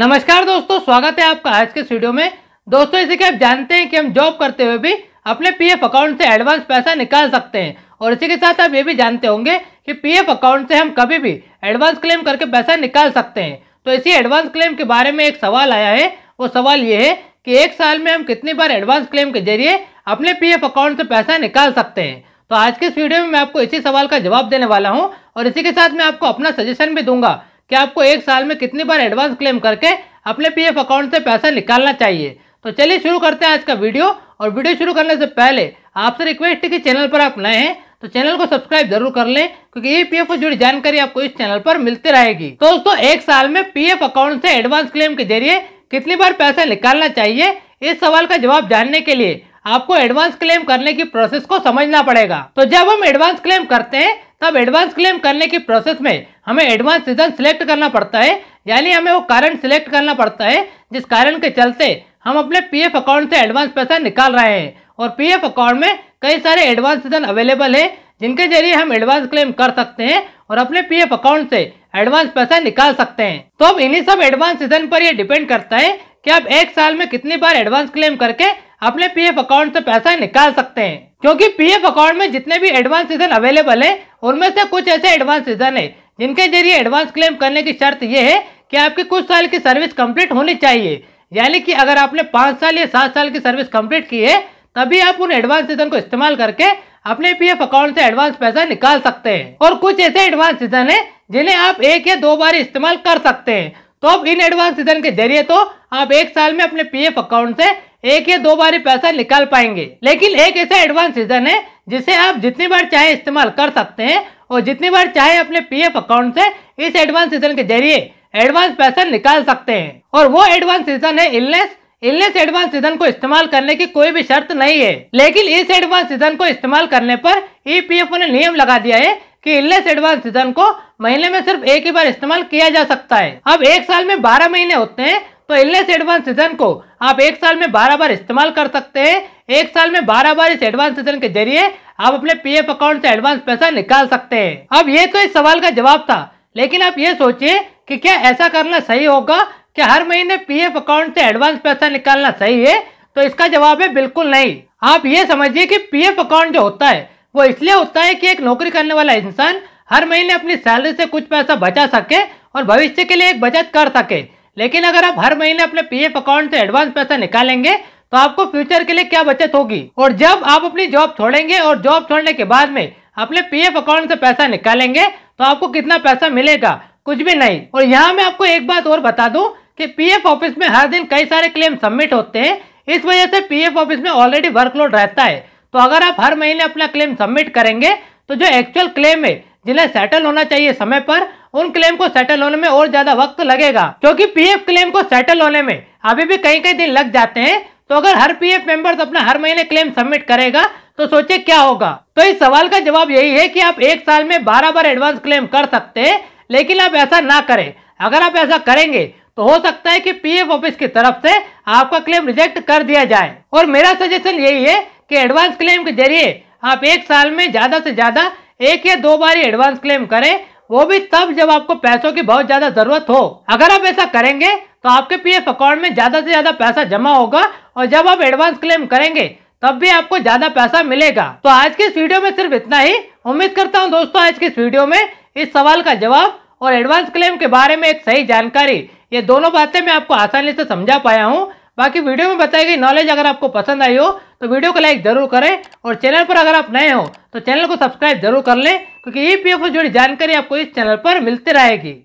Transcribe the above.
नमस्कार दोस्तों स्वागत है आपका आज के वीडियो में दोस्तों इसे कि आप जानते हैं कि हम जॉब करते हुए भी अपने पीएफ अकाउंट से एडवांस पैसा निकाल सकते हैं और इसी के साथ आप ये भी जानते होंगे कि पीएफ अकाउंट से हम कभी भी एडवांस क्लेम करके पैसा निकाल सकते हैं तो इसी एडवांस क्लेम के बारे में एक सवाल आया है वो सवाल ये है कि एक साल में हम कितनी बार एडवांस क्लेम के जरिए अपने पी अकाउंट से पैसा निकाल सकते हैं तो आज के इस वीडियो में मैं आपको इसी सवाल का जवाब देने वाला हूँ और इसी के साथ मैं आपको अपना सजेशन भी दूंगा कि आपको एक साल में कितनी बार एडवांस क्लेम करके अपने पीएफ अकाउंट से पैसा निकालना चाहिए तो चलिए शुरू करते हैं आज का वीडियो और वीडियो शुरू करने से पहले आपसे रिक्वेस्ट है कि चैनल पर आप नए हैं तो चैनल को सब्सक्राइब जरूर कर लें क्योंकि ई पी जुड़ी जानकारी आपको इस चैनल पर मिलती रहेगी तो दोस्तों एक साल में पीएफ अकाउंट से एडवांस क्लेम के जरिए कितनी बार पैसा निकालना चाहिए इस सवाल का जवाब जानने के लिए आपको एडवांस क्लेम करने की प्रोसेस को समझना पड़ेगा तो जब हम एडवांस क्लेम करते हैं तब एडवांस क्लेम करने की प्रोसेस में हमें एडवांस सीजन सिलेक्ट करना पड़ता है यानी हमें वो कारण सिलेक्ट करना पड़ता है जिस कारण के चलते हम अपने पीएफ अकाउंट से एडवांस पैसा निकाल रहे हैं और पीएफ अकाउंट में कई सारे एडवांस सीजन अवेलेबल है जिनके जरिए हम एडवांस क्लेम कर सकते हैं और अपने पी अकाउंट से एडवांस पैसा निकाल सकते हैं तो अब इन्हीं सब एडवांस सीजन पर यह डिपेंड करता है कि आप एक साल में कितनी बार एडवांस क्लेम करके अपने पीएफ अकाउंट से पैसा निकाल सकते हैं क्योंकि पीएफ अकाउंट में जितने भी एडवांस सीजन अवेलेबल है उनमें से कुछ ऐसे एडवांस सीजन है जिनके जरिए एडवांस क्लेम करने की शर्त यह है कि आपकी कुछ साल की सर्विस कंप्लीट होनी चाहिए यानी कि अगर आपने पाँच साल या सात साल की सर्विस कंप्लीट की है तभी आप उन एडवांस सीजन को इस्तेमाल करके अपने पीएफ अकाउंट से एडवांस पैसा निकाल सकते हैं और कुछ ऐसे एडवांस सीजन है जिन्हें आप एक या दो बार इस्तेमाल कर सकते हैं तो अब इन एडवांस सीजन के जरिए तो आप एक साल में अपने पी अकाउंट से एक या दो बार पैसा निकाल पाएंगे लेकिन एक ऐसा एडवांस सीजन है जिसे आप जितनी बार चाहे इस्तेमाल कर सकते हैं और जितनी बार चाहे अपने पीएफ अकाउंट से इस एडवांस सीजन के जरिए एडवांस पैसा निकाल सकते हैं और वो एडवांस सीजन है इलनेस इलनेस एडवांस सीजन को इस्तेमाल करने की कोई भी शर्त नहीं है लेकिन इस एडवांस सीजन को इस्तेमाल करने पर ईपीएफओ ने नियम लगा दिया है कि इलनेस एडवांस सीजन को महीने में सिर्फ एक ही बार इस्तेमाल किया जा सकता है अब एक साल में बारह महीने होते हैं तो एलनेस एडवांस सीजन को आप एक साल में बारह बार इस्तेमाल कर सकते हैं एक साल में बारह बार इस एडवांस सीजन के जरिए आप अपने पीएफ अकाउंट से एडवांस पैसा निकाल सकते हैं अब ये तो इस सवाल का जवाब था लेकिन आप ये सोचिए कि क्या ऐसा करना सही होगा कि हर महीने पीएफ अकाउंट से एडवांस पैसा निकालना सही है तो इसका जवाब है बिल्कुल नहीं आप ये समझिए कि पीएफ अकाउंट जो होता है वो इसलिए होता है कि एक नौकरी करने वाला इंसान हर महीने अपनी सैलरी से कुछ पैसा बचा सके और भविष्य के लिए एक बचत कर सके लेकिन अगर आप हर महीने अपने पीएफ अकाउंट से एडवांस पैसा निकालेंगे तो आपको फ्यूचर के लिए क्या बचत होगी और जब आप अपनी जॉब छोड़ेंगे और जॉब छोड़ने के बाद में अपने पीएफ अकाउंट से पैसा निकालेंगे तो आपको कितना पैसा मिलेगा कुछ भी नहीं और यहाँ मैं आपको एक बात और बता दूं कि पीएफ ऑफिस में हर दिन कई सारे क्लेम सबमिट होते हैं इस वजह से पीएफ ऑफिस में ऑलरेडी वर्कलोड रहता है तो अगर आप हर महीने अपना क्लेम सबमिट करेंगे तो जो एक्चुअल क्लेम है जिन्हें सेटल होना चाहिए समय पर उन क्लेम को सेटल होने में और ज्यादा वक्त लगेगा क्योंकि पीएफ क्लेम को सेटल होने में अभी भी कई कई दिन लग जाते हैं तो अगर हर पीएफ मेंबर्स तो अपना हर महीने क्लेम सबमिट करेगा तो सोचे क्या होगा तो इस सवाल का जवाब यही है कि आप एक साल में बारह बार एडवांस क्लेम कर सकते हैं लेकिन आप ऐसा ना करें अगर आप ऐसा करेंगे तो हो सकता है कि पीएफ ऑफिस की तरफ से आपका क्लेम रिजेक्ट कर दिया जाए और मेरा सजेशन यही है कि एडवांस क्लेम के जरिए आप एक साल में ज्यादा से ज्यादा एक या दो बार एडवांस क्लेम करें वो भी तब जब आपको पैसों की बहुत ज्यादा जरूरत हो अगर आप ऐसा करेंगे तो आपके पीएफ अकाउंट में ज्यादा से ज्यादा पैसा जमा होगा और जब आप एडवांस क्लेम करेंगे तब भी आपको ज्यादा पैसा मिलेगा तो आज के इस वीडियो में सिर्फ इतना ही उम्मीद करता हूँ दोस्तों आज के इस वीडियो में इस सवाल का जवाब और एडवांस क्लेम के बारे में एक सही जानकारी ये दोनों बातें मैं आपको आसानी से समझा पाया हूँ बाकी वीडियो में बताई गई नॉलेज अगर आपको पसंद आई हो तो वीडियो को लाइक ज़रूर करें और चैनल पर अगर आप नए हो तो चैनल को सब्सक्राइब जरूर कर लें क्योंकि ई पी एफ से जुड़ी जानकारी आपको इस चैनल पर मिलती रहेगी